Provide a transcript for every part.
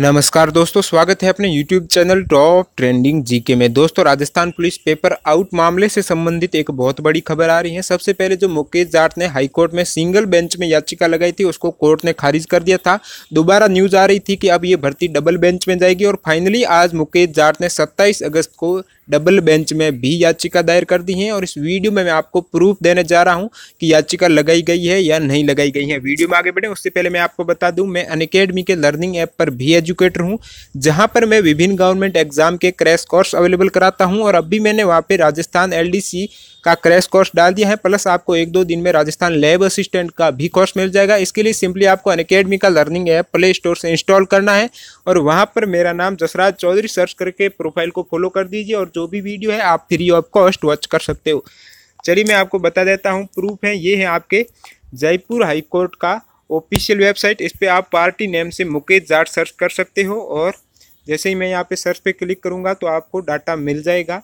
नमस्कार दोस्तों स्वागत है अपने YouTube channel top trending GK में दोस्तों राजस्थान पुलिस पेपर आउट मामले से संबंधित एक बहुत बड़ी खबर आ रही है सबसे पहले जो मुकेश जाट ने हाईकोर्ट में सिंगल बेंच में याचिका लगाई थी उसको कोर्ट ने खारिज कर दिया था दोबारा न्यूज आ रही थी कि अब ये भर्ती डबल बेंच में जाएगी और फाइनली आज मुकेश जाट ने सत्ताईस अगस्त को डबल बेंच में भी याचिका दायर कर दी है और इस वीडियो में मैं आपको प्रूफ देने जा रहा हूँ कि याचिका लगाई गई है या नहीं लगाई गई है वीडियो में आगे बढ़े उससे पहले मैं आपको बता दूँ मैं अनकेडमी के लर्निंग ऐप पर भी एजुकेटर हूँ जहाँ पर मैं विभिन्न गवर्नमेंट एग्जाम के क्रैश कोर्स अवेलेबल कराता हूँ और अभी मैंने वहाँ पर राजस्थान एल का क्रैश कोर्स डाल दिया है प्लस आपको एक दो दिन में राजस्थान लैब असिस्टेंट का भी कोर्स मिल जाएगा इसके लिए सिंपली आपको अनकेडमी का लर्निंग ऐप प्ले स्टोर से इंस्टॉल करना है और वहाँ पर मेरा नाम जसराज चौधरी सर्च करके प्रोफाइल को फॉलो कर दीजिए और जो भी वीडियो है आप फ्री ऑफ कॉस्ट वॉच कर सकते हो चलिए मैं आपको बता देता हूँ प्रूफ है ये है आपके जयपुर हाई कोर्ट का ऑफिशियल वेबसाइट इस पर आप पार्टी नेम से मुकेश जाट सर्च कर सकते हो और जैसे ही मैं यहाँ पे सर्च पे क्लिक करूँगा तो आपको डाटा मिल जाएगा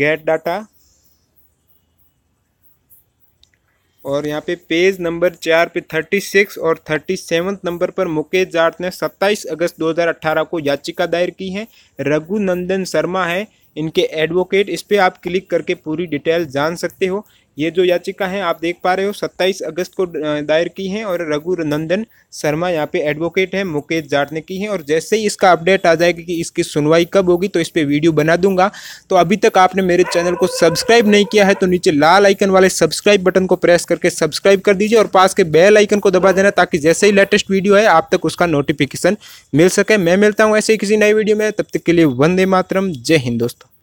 गेट डाटा और यहाँ पे पेज नंबर चार पे थर्टी सिक्स और थर्टी सेवन नंबर पर मुकेश जाट ने सत्ताईस अगस्त 2018 को याचिका दायर की है रघुनंदन शर्मा है इनके एडवोकेट इस पर आप क्लिक करके पूरी डिटेल जान सकते हो ये जो याचिका है आप देख पा रहे हो 27 अगस्त को दायर की है और रघु नंदन शर्मा यहाँ पे एडवोकेट है मुकेश जाट ने की है और जैसे ही इसका अपडेट आ जाएगा कि इसकी सुनवाई कब होगी तो इस पर वीडियो बना दूंगा तो अभी तक आपने मेरे चैनल को सब्सक्राइब नहीं किया है तो नीचे लाल आइकन वाले सब्सक्राइब बटन को प्रेस करके सब्सक्राइब कर दीजिए और पास के बेल आइकन को दबा देना ताकि जैसे ही लेटेस्ट वीडियो है आप तक उसका नोटिफिकेशन मिल सके मैं मिलता हूँ ऐसे ही किसी नई वीडियो में तब तक के लिए वंदे मातरम जय हिंद दोस्तों